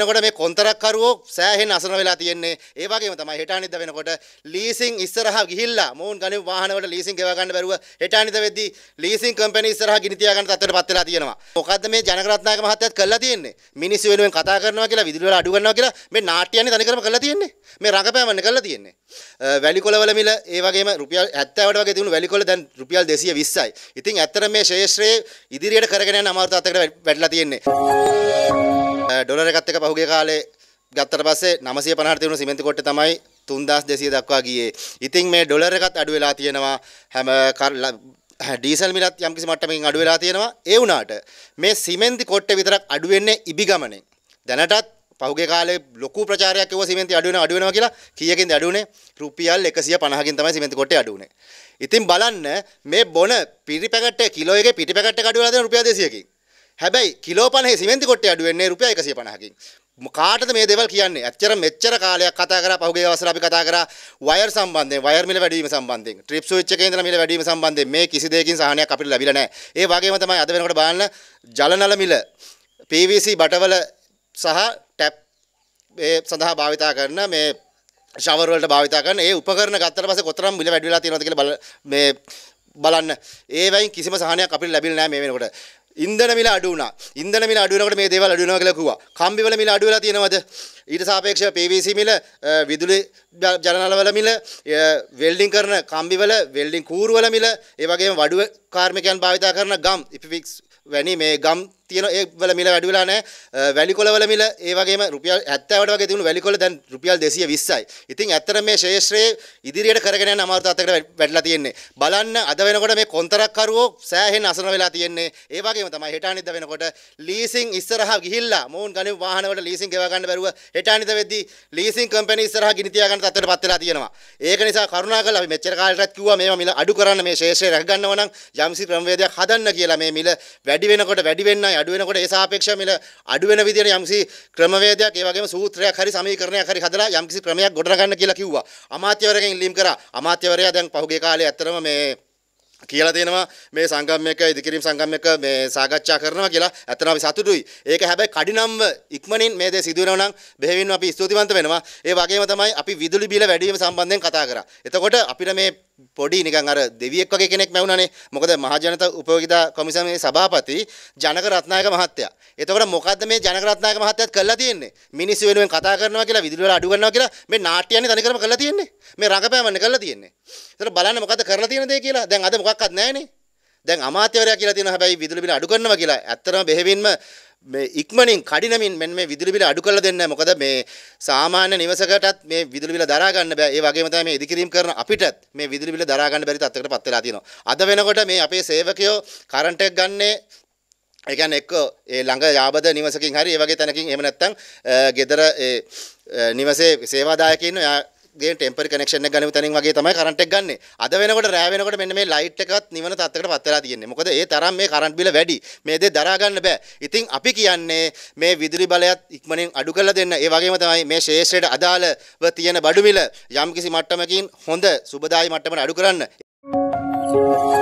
වෙනකොට මේ කොන්තරක්කරුවෝ සෑහෙන අසන වෙලා තියෙන්නේ. ඒ වගේම තමයි හෙට අනිද්දා වෙනකොට ලීසින් ඉස්සරහා ගිහිල්ලා මොවුන් ගනිමු වාහන වල ලීසින් ගෙවා ගන්න බැරුව හෙට අනිද්දා වෙද්දී ලීසින් කම්පැනි ඉස්සරහා ගිනි තියා ගන්න තත්ත්වයටපත් වෙලා තියෙනවා. මොකද්ද මේ ජනකරත්නායක මහත්තයත් කළා තියෙන්නේ? මිනිස්සු වෙනුවෙන් කතා කරනවා කියලා විදුලි වල අඩු කරනවා කියලා මේ නාට්‍යයන්නේ තනිකරම කළා තියෙන්නේ. මේ රඟපෑමන්නේ කළා තියෙන්නේ. වැලිකොළවල මිල ඒ වගේම රුපියල් 70ට වගේ තිබුණු වැලිකොළ දැන් රුපියල් 220යි. ඉතින් ඇත්තට මේ ශේෂ්ත්‍රයේ ඉදිරියට කරගෙන යන අමාරු තත්ත්වයකට වැටලා තියෙන්නේ. ඩොලර එකත් එක පහුගේ කාලේ ගත්තට පස්සේ 950ට තිබුණු සිමෙන්ති කොට්ටේ තමයි 3200 දක්වා ගියේ. ඉතින් මේ ඩොලර් එකත් අඩු වෙලා තියෙනවා. හැම ඩීසල් මිලත් යම්කිසි මට්ටමකින් අඩු වෙලා තියෙනවා. ඒ වුණාට මේ සිමෙන්ති කොට්ටේ විතරක් අඩු වෙන්නේ ඉබි ගමනේ. දැනටත් පහුගේ කාලේ ලොකු ප්‍රචාරයක් එවුවා සිමෙන්ති අඩු වෙනවා අඩු වෙනවා කියලා කීයකින්ද අඩු වුනේ රුපියල් 150කින් තමයි සිමෙන්ති කොටේ අඩු වුනේ. ඉතින් බලන්න මේ බොන පිරි පැකට් එක කිලෝ එකේ පිටි පැකට් එක අඩු වෙලා දෙන රුපියල් 200කින්. හැබැයි කිලෝ 50 සිමෙන්ති කොටේ අඩු වෙන්නේ රුපියල් 150කින්. කාටද මේ දේවල් කියන්නේ? ඇත්තට මෙච්චර කාලයක් කතා කරා පහුගිය දවස්වල අපි කතා කරා වයර් සම්බන්ධයෙන්, වයර් මිල වැඩි වීම සම්බන්ධයෙන්, ට්‍රිප් ස්විච් එකේ ඉඳලා මිල වැඩි වීම සම්බන්ධයෙන් මේ කිසි දෙයකින් සහනයක් අපිට ලැබිලා නැහැ. ඒ වගේම තමයි අද වෙනකොට බලන්න ජලනල මිල PVC බටවල සහ ටැප් ඒ සඳහා භාවිතා කරන මේ shower වලට භාවිතා කරන ඒ උපකරණ ගත්තට පස්සේ කොතරම් මිල වැඩි වෙලා තියෙනවද කියලා බල මේ බලන්න. ඒ වයින් කිසිම සහනයක් අපිට ලැබිලා නැහැ මේ වෙනකොට. ඉන්ධන මිල අඩු වුණා. ඉන්ධන මිල අඩු වෙනකොට මේ දේවල් අඩු වෙනවා කියලා කිව්වා. කම්බි වල මිල අඩු වෙලා තියෙනවද? ඊට සාපේක්ෂව PVC මිල විදුලි ජලනලවල මිල වෙල්ඩින් කරන කම්බිවල වෙල්ඩින් කූරුවල මිල ඒ වගේම වඩුව කාර්මිකයන් භාවිතා කරන ගම් ඉපිෆික්ස් වැනි මේ ගම් තියෙන ඒ වල මිල වැඩි වෙලා නැහැ වැලිකොළ වල මිල ඒ වගේම රුපියල් 70කට වගේ තිබුණු වැලිකොළ දැන් රුපියල් 220යි. ඉතින් ඇත්තට මේ ශේෂ්ත්‍රයේ ඉදිරියට කරගෙන යන අමාරු තාත්තකට වැටලා තියෙන්නේ. බලන්න අද වෙනකොට මේ කොන්තරක්කරුවෝ සෑහෙන අසරණ වෙලා තියෙන්නේ. ඒ වගේම තමයි හෙට අනිද්දා වෙනකොට ලීසින් ඉස්සරහා ගිහිල්ලා මොවුන් ගනි වාහන වල ලීසින් ගෙවා ගන්න බැරුව හෙටානිද වෙද්දී ලීසින් කම්පැනි ඉස්සරහා ගිනි තියාගන්න තත්ත්වයට පත් වෙලා තියෙනවා. ඒක නිසා කරුණාකරලා අපි මෙච්චර කාලෙටත් කිව්වා මේවා මිල අඩු කරන්න මේ ශේෂය රැක ගන්නව නම් යම්සි ක්‍රමවේදයක් හදන්න කියලා මේ මිල වැඩි වෙනකොට වැඩි වෙන්නයි අඩු වෙනකොට ඒ සාපේක්ෂව මිල අඩු වෙන විදිහට යම්සි ක්‍රමවේදයක් ඒ වගේම සූත්‍රයක් හරි සමීකරණයක් හරි හදලා යම්කිසි ක්‍රමයක් ගොඩනගන්න කියලා කිව්වා. අමාත්‍යවරයෙක් ඉල්ලීම් කරා. අමාත්‍යවරයා දැන් පහුගිය කාලේ ඇත්තරම මේ කියලා තියෙනවා මේ සංගම්යක ඉදිකිරීම සංගම්යක මේ සාකච්ඡා කරනවා කියලා ඇත්තටම අපි සතුටුයි. ඒක හැබැයි කඩිනම්ව ඉක්මනින් මේ දේ සිදු වෙනවා නම් බෙහෙවින්ම අපි ස්තුතිවන්ත වෙනවා. ඒ වගේම තමයි අපි විදුලි බිල වැඩි වීම සම්බන්ධයෙන් කතා කරා. එතකොට අපිට මේ පොඩි නිකන් අර දෙවියෙක් වගේ කෙනෙක් ලැබුණානේ. මොකද මහජනත උපයෝගිතා කොමිසමේ සභාපති ජනක රත්නායක මහත්තයා. එතකොට මොකද්ද මේ ජනක රත්නායක මහත්තයාත් කළා තියෙන්නේ? මිනිස්සු වෙනුවෙන් කතා කරනවා කියලා විදුලි වල අඩු කරනවා කියලා මේ නාට්‍යයන්නේ තනිකරම කළා තියෙන්නේ. මේ රඟපෑමන්නේ කළා තියෙන්නේ. එතකොට බලන්න මොකද්ද කරලා තියෙන දේ කියලා. දැන් අද මොකක්වත් නැහැනේ. දැන් අමාත්‍යවරයා කියලා තියෙනවා හැබැයි විදුලි බිල අඩු කරනවා කියලා. ඇත්තටම බෙහෙවින්ම මේ ඉක්මනින් කඩිනමින් මෙන්න මේ විදුලි බිල අඩු කරලා දෙන්න මොකද මේ සාමාන්‍ය නිවසකටත් මේ විදුලි බිල දරා ගන්න බෑ. ඒ වගේම තමයි මේ ඉදිකිරීම කරන අපිටත් මේ විදුලි බිල දරා ගන්න බැරි තත්ත්වයකට පත් වෙලා තියෙනවා. අද වෙනකොට මේ අපේ සේවකයෝ කරන්ට් එක ගන්නේ ඒ කියන්නේ එක්ක ඒ ළඟ යාබද නිවසකින් හරි ඒ වගේ තැනකින් එහෙම නැත්නම් ගෙදර ඒ නිවසේ සේවාදායකයෙක් ඉන්නවා. ගේ ටෙම්පරි කනෙක්ෂන් එක ගනිමු තනින් වගේ තමයි කරන්ට් එක ගන්නෙ. අද වෙනකොට රෑ වෙනකොට මෙන්න මේ ලයිට් එකත් නිවන තත්ත්වයකට පත් වෙලා තියෙන්නේ. මොකද ඒ තරම් මේ කරන්ට් බිල වැඩි. මේ දේ දරා ගන්න බෑ. ඉතින් අපි කියන්නේ මේ විදුලි බලයත් ඉක්මනින් අඩු කරලා දෙන්න. ඒ වගේම තමයි මේ ශේෂ්ත්‍රයට අදාළව තියෙන බඩු මිල යම්කිසි මට්ටමකින් හොඳ සුබදායි මට්ටමකට අඩු කරන්න. Thank you.